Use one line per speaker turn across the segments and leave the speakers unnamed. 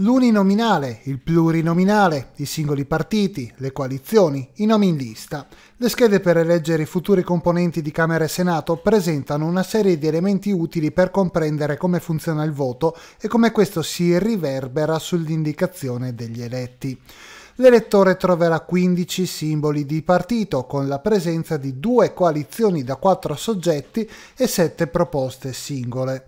l'uninominale, il plurinominale, i singoli partiti, le coalizioni, i nomi in lista. Le schede per eleggere i futuri componenti di Camera e Senato presentano una serie di elementi utili per comprendere come funziona il voto e come questo si riverbera sull'indicazione degli eletti. L'elettore troverà 15 simboli di partito con la presenza di due coalizioni da quattro soggetti e sette proposte singole.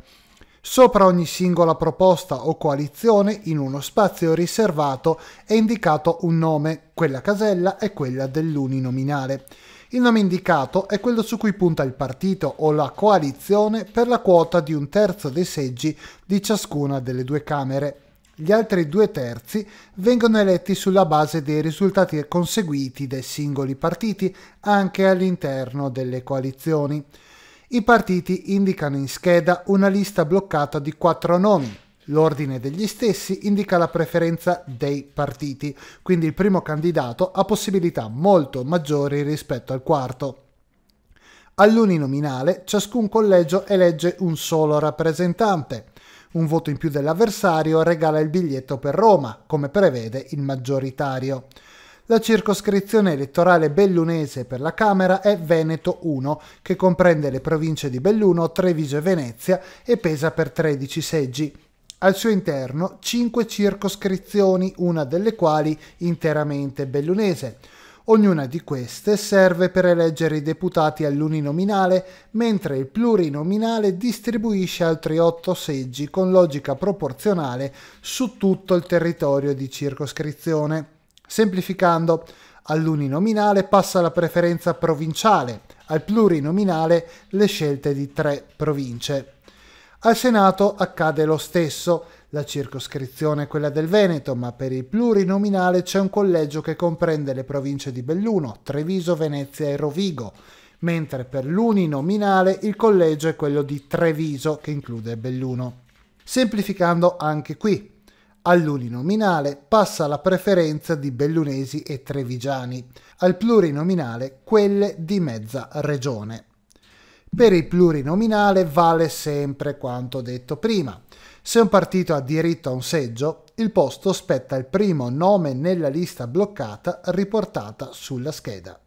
Sopra ogni singola proposta o coalizione, in uno spazio riservato, è indicato un nome, quella casella è quella dell'uninominale. Il nome indicato è quello su cui punta il partito o la coalizione per la quota di un terzo dei seggi di ciascuna delle due Camere. Gli altri due terzi vengono eletti sulla base dei risultati conseguiti dai singoli partiti anche all'interno delle coalizioni i partiti indicano in scheda una lista bloccata di quattro nomi. L'ordine degli stessi indica la preferenza dei partiti, quindi il primo candidato ha possibilità molto maggiori rispetto al quarto. All'uninominale ciascun collegio elegge un solo rappresentante. Un voto in più dell'avversario regala il biglietto per Roma, come prevede il maggioritario. La circoscrizione elettorale bellunese per la Camera è Veneto 1, che comprende le province di Belluno, Treviso e Venezia e pesa per 13 seggi. Al suo interno 5 circoscrizioni, una delle quali interamente bellunese. Ognuna di queste serve per eleggere i deputati all'uninominale, mentre il plurinominale distribuisce altri 8 seggi con logica proporzionale su tutto il territorio di circoscrizione. Semplificando, all'uninominale passa la preferenza provinciale, al plurinominale le scelte di tre province. Al Senato accade lo stesso, la circoscrizione è quella del Veneto, ma per il plurinominale c'è un collegio che comprende le province di Belluno, Treviso, Venezia e Rovigo, mentre per l'uninominale il collegio è quello di Treviso, che include Belluno. Semplificando anche qui, all'uninominale passa la preferenza di bellunesi e trevigiani, al plurinominale quelle di mezza regione. Per il plurinominale vale sempre quanto detto prima. Se un partito ha diritto a un seggio, il posto spetta al primo nome nella lista bloccata riportata sulla scheda.